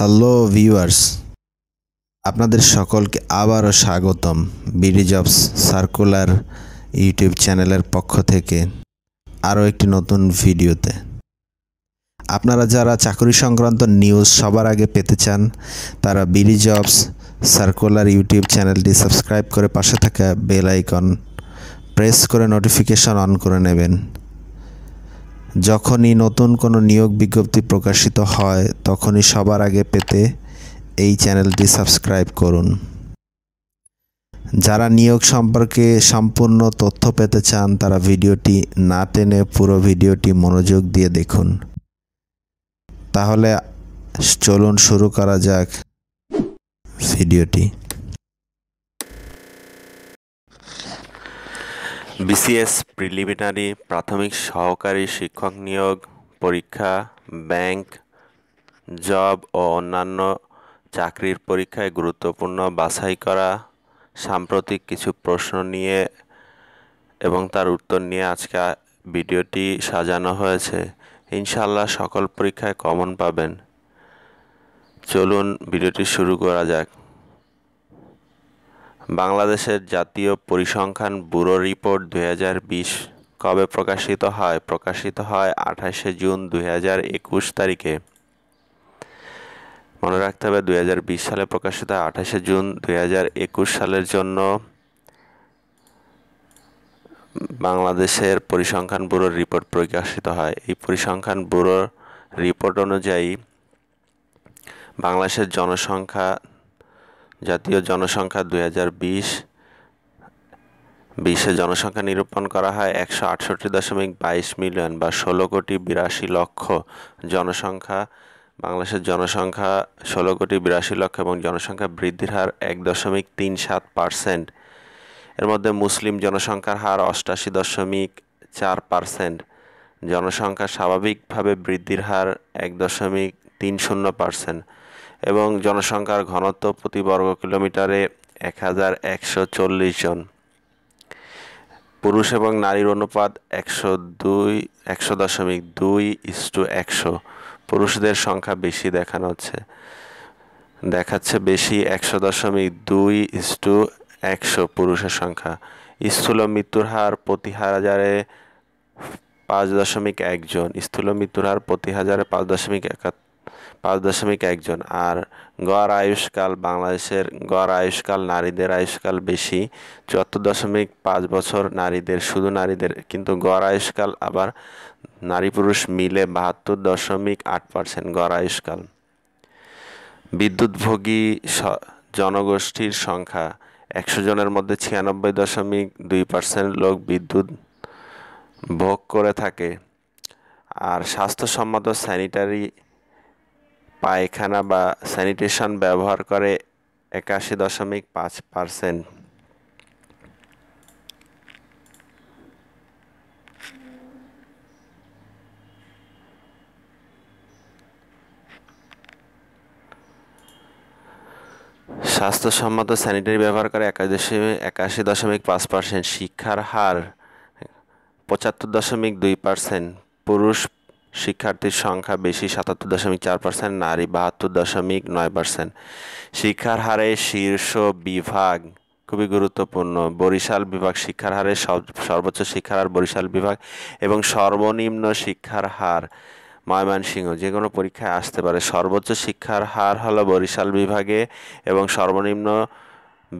hello viewers আপনাদের সকলকে আবারও স্বাগতম বিডি জবস সার্কুলার ইউটিউব চ্যানেলের পক্ষ থেকে আরও একটি নতুন ভিডিওতে আপনারা যারা চাকরি সংক্রান্ত নিউজ সবার আগে পেতে চান তারা বিডি জবস সার্কুলার ইউটিউব চ্যানেলটি সাবস্ক্রাইব করে পাশে থাকা বেল আইকন প্রেস করে নোটিফিকেশন অন করে নেবেন যখনই নতুন কোনো নিয়োগ বিজ্ঞপ্তি প্রকাশিত হয় তখনই সবার আগে পেতে এই চ্যানেলটি সাবস্ক্রাইব করুন যারা নিয়োগ সম্পর্কে সম্পূর্ণ তথ্য পেতে চান তারা ভিডিওটি না টেনে পুরো ভিডিওটি মনোযোগ দিয়ে দেখুন তাহলে চলুন শুরু করা যাক ভিডিওটি বিসিএস প্রিলিমিনারি প্রাথমিক সহকারী শিক্ষক নিয়োগ পরীক্ষা ব্যাংক জব ও অন্যান্য চাকরির পরীক্ষায় গুরুত্বপূর্ণ বাছাই করা সাম্প্রতিক কিছু প্রশ্ন নিয়ে এবং তার উত্তর নিয়ে আজকে ভিডিওটি সাজানো হয়েছে ইনশাল্লাহ সকল পরীক্ষায় কমন পাবেন চলুন ভিডিওটি শুরু করা যাক বাংলাদেশের জাতীয় পরিসংখ্যান ব্যুরো রিপোর্ট দুই কবে প্রকাশিত হয় প্রকাশিত হয় আঠাশে জুন দুই তারিখে মনে রাখতে হবে দুই সালে প্রকাশিত আঠাশে জুন দুই সালের জন্য বাংলাদেশের পরিসংখ্যান ব্যুরোর রিপোর্ট প্রকাশিত হয় এই পরিসংখ্যান ব্যুরোর রিপোর্ট অনুযায়ী বাংলাদেশের জনসংখ্যা জাতীয় জনসংখ্যা দুই হাজার বিশ বিশে জনসংখ্যা নিরূপণ করা হয় একশো আটষট্টি দশমিক বাইশ মিলিয়ন বা ষোলো কোটি বিরাশি লক্ষ জনসংখ্যা বাংলাদেশের জনসংখ্যা ষোলো কোটি বিরাশি লক্ষ এবং জনসংখ্যা বৃদ্ধির হার এক দশমিক তিন সাত পারসেন্ট এর মধ্যে মুসলিম জনসংখ্যার হার অষ্টাশি দশমিক চার পারসেন্ট জনসংখ্যা স্বাভাবিকভাবে বৃদ্ধির হার এক দশমিক তিন শূন্য পারসেন্ট এবং জনসংখ্যার ঘনত্ব প্রতি বর্গ কিলোমিটারে এক হাজার একশো চল্লিশ জন পুরুষ এবং নারীর অনুপাত একশো দুই একশো দশমিক দুই ইস্টু একশো পুরুষদের সংখ্যা বেশি দেখানো হচ্ছে দেখাচ্ছে বেশি একশো দশমিক দুই ইস্টু একশো পুরুষের সংখ্যা স্থূল মৃত্যুর হার প্রতি হাজারে পাঁচ দশমিক একজন স্থূল মৃত্যুর হার প্রতি হাজারে পাঁচ দশমিক একাত্তর পাঁচ দশমিক একজন আর গড় আয়ুষ্কাল বাংলাদেশের গড় আয়ুষ্কাল নারীদের আয়ুষ্কাল বেশি চুয়াত্তর দশমিক পাঁচ বছর নারীদের শুধু নারীদের কিন্তু গড় আয়ুষ্কাল আবার নারী পুরুষ মিলে বাহাত্তর দশমিক আট পার্সেন্ট গড় আয়ুষ্কাল বিদ্যুৎভোগী জনগোষ্ঠীর সংখ্যা একশো জনের মধ্যে ছিয়ানব্বই দশমিক দুই পার্সেন্ট লোক বিদ্যুৎ ভোগ করে থাকে আর স্বাস্থ্যসম্মত স্যানিটারি পায়খানা বা স্যানিটেশন ব্যবহার করে একাশি দশমিক পাঁচ পারসেন্ট স্বাস্থ্যসম্মত স্যানিটারি ব্যবহার করে একাশি দশমিক একাশি দশমিক পাঁচ পার্সেন্ট শিক্ষার হার পঁচাত্তর দশমিক দুই পার্সেন্ট পুরুষ শিক্ষার্থীর সংখ্যা বেশি সাতাত্তর দশমিক চার পার্সেন্ট নারী বাহাত্তর দশমিক নয় পার্সেন্ট শিক্ষার হারে শীর্ষ বিভাগ খুবই গুরুত্বপূর্ণ বরিশাল বিভাগ শিক্ষার হারে সর্বোচ্চ শিক্ষার হার বরিশাল বিভাগ এবং সর্বনিম্ন শিক্ষার হার ময়মনসিংহ যে কোনো পরীক্ষায় আসতে পারে সর্বোচ্চ শিক্ষার হার হলো বরিশাল বিভাগে এবং সর্বনিম্ন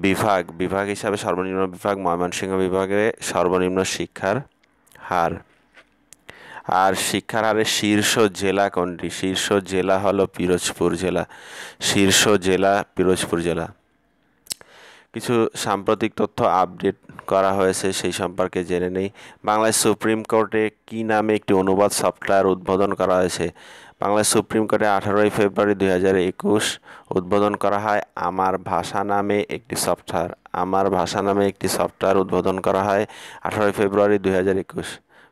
বিভাগ বিভাগ হিসাবে সর্বনিম্ন বিভাগ ময়মনসিংহ বিভাগে সর্বনিম্ন শিক্ষার হার আর শিক্ষার হারে শীর্ষ জেলা কোনটি শীর্ষ জেলা হলো পিরোজপুর জেলা শীর্ষ জেলা পিরোজপুর জেলা কিছু সাম্প্রতিক তথ্য আপডেট করা হয়েছে সেই সম্পর্কে জেনে নেই বাংলায় সুপ্রিম কোর্টে কি নামে একটি অনুবাদ সফটওয়্যার উদ্বোধন করা হয়েছে বাংলাদেশ সুপ্রিম কোর্টে আঠারোই ফেব্রুয়ারি দুই হাজার একুশ উদ্বোধন করা হয় আমার ভাষা নামে একটি সফটওয়্যার আমার ভাষা নামে একটি সফটওয়্যার উদ্বোধন করা হয় আঠারোই ফেব্রুয়ারি দুই হাজার একুশ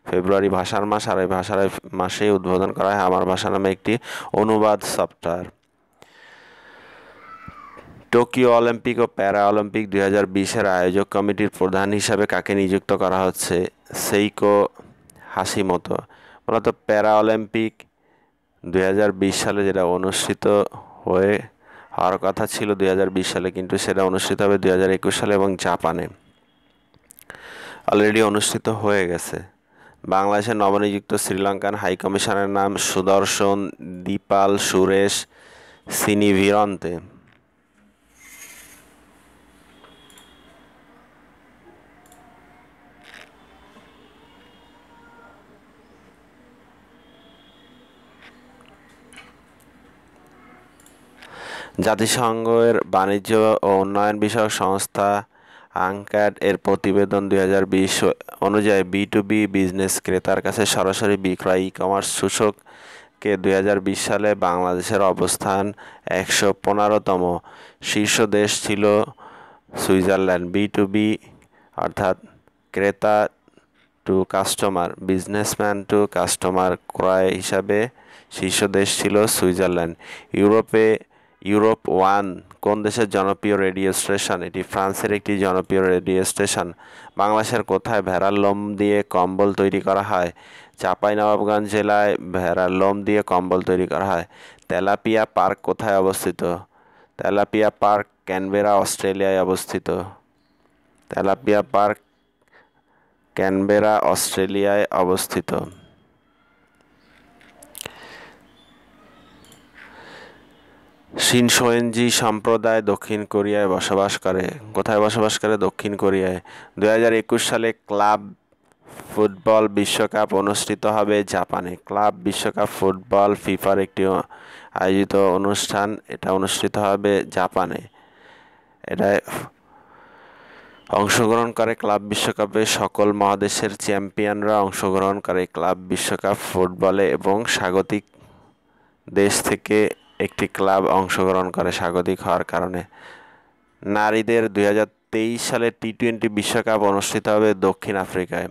ফেব্রুয়ারি ভাষার মাস আর এই ভাষার মাসেই উদ্বোধন করা হয় আমার ভাষা নামে একটি অনুবাদ সফটওয়্যার টোকিও অলিম্পিক ও প্যারা অলিম্পিক দুই হাজার বিশের আয়োজক কমিটির প্রধান হিসাবে কাকে নিযুক্ত করা হচ্ছে সেইকো হাসিমতো মূলত প্যারা অলিম্পিক দুই সালে যেটা অনুষ্ঠিত হয়ে হওয়ার কথা ছিল দুই সালে কিন্তু সেটা অনুষ্ঠিত হবে দুই সালে এবং জাপানে অলরেডি অনুষ্ঠিত হয়ে গেছে বাংলাদেশের নবনিযুক্ত শ্রীলঙ্কান হাইকমিশনের নাম সুদর্শন দীপাল সুরেশ সিনিভিরন্তে জাতিসংঘের বাণিজ্য ও উন্নয়ন বিষয়ক সংস্থা আংকাট এর প্রতিবেদন দুই অনুযায়ী বি টু বি বিজনেস ক্রেতার কাছে সরাসরি বিক্রয় ই কমার্স সূচক কে দুই সালে বাংলাদেশের অবস্থান একশো পনেরোতম শীর্ষ দেশ ছিল সুইজারল্যান্ড বি টু বি অর্থাৎ ক্রেতা to customer businessman to customer ক্রয় হিসাবে শীর্ষ দেশ ছিল সুইজারল্যান্ড ইউরোপে ইউরোপ ওয়ান কোন দেশের জনপ্রিয় রেডিও স্টেশন এটি ফ্রান্সের একটি জনপ্রিয় রেডিও স্টেশন বাংলাদেশের কোথায় ভেড়ার লোম দিয়ে কম্বল তৈরি করা হয় নবাবগঞ্জ জেলায় ভেড়ার লোম দিয়ে কম্বল তৈরি করা হয় তেলাপিয়া পার্ক কোথায় অবস্থিত তেলাপিয়া পার্ক ক্যানবেরা অস্ট্রেলিয়ায় অবস্থিত তেলাপিয়া পার্ক ক্যানবেরা অস্ট্রেলিয়ায় অবস্থিত সিনসোয়েনজি সম্প্রদায় দক্ষিণ কোরিয়ায় বসবাস করে কোথায় বসবাস করে দক্ষিণ কোরিয়ায় দু সালে ক্লাব ফুটবল বিশ্বকাপ অনুষ্ঠিত হবে জাপানে ক্লাব বিশ্বকাপ ফুটবল ফিফার একটি আয়োজিত অনুষ্ঠান এটা অনুষ্ঠিত হবে জাপানে এটায় অংশগ্রহণ করে ক্লাব বিশ্বকাপে সকল মহাদেশের চ্যাম্পিয়নরা অংশগ্রহণ করে ক্লাব বিশ্বকাপ ফুটবলে এবং স্বাগতিক দেশ থেকে একটি ক্লাব অংশগ্রহণ করে স্বাগতিক হওয়ার কারণে নারীদের দুই সালে টি টোয়েন্টি বিশ্বকাপ অনুষ্ঠিত হবে দক্ষিণ আফ্রিকায়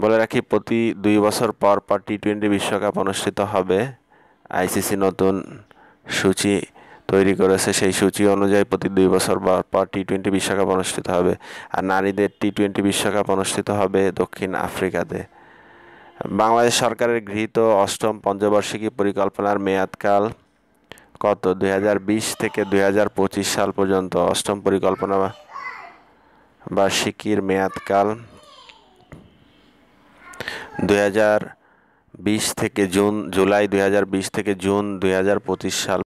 বলে রাখি প্রতি দুই বছর পর পর টি টোয়েন্টি বিশ্বকাপ অনুষ্ঠিত হবে আইসিসি নতুন সূচি তৈরি করেছে সেই সূচি অনুযায়ী প্রতি দুই বছর পর টি টোয়েন্টি বিশ্বকাপ অনুষ্ঠিত হবে আর নারীদের টি টোয়েন্টি বিশ্বকাপ অনুষ্ঠিত হবে দক্ষিণ আফ্রিকাতে বাংলাদেশ সরকারের গৃহীত অষ্টম পঞ্চবার্ষিকী পরিকল্পনার মেয়াদকাল কত দুই থেকে দুই সাল পর্যন্ত অষ্টম পরিকল্পনা বার্ষিকীর মেয়াদকাল দুই থেকে জুন জুলাই দুই থেকে জুন দুই সাল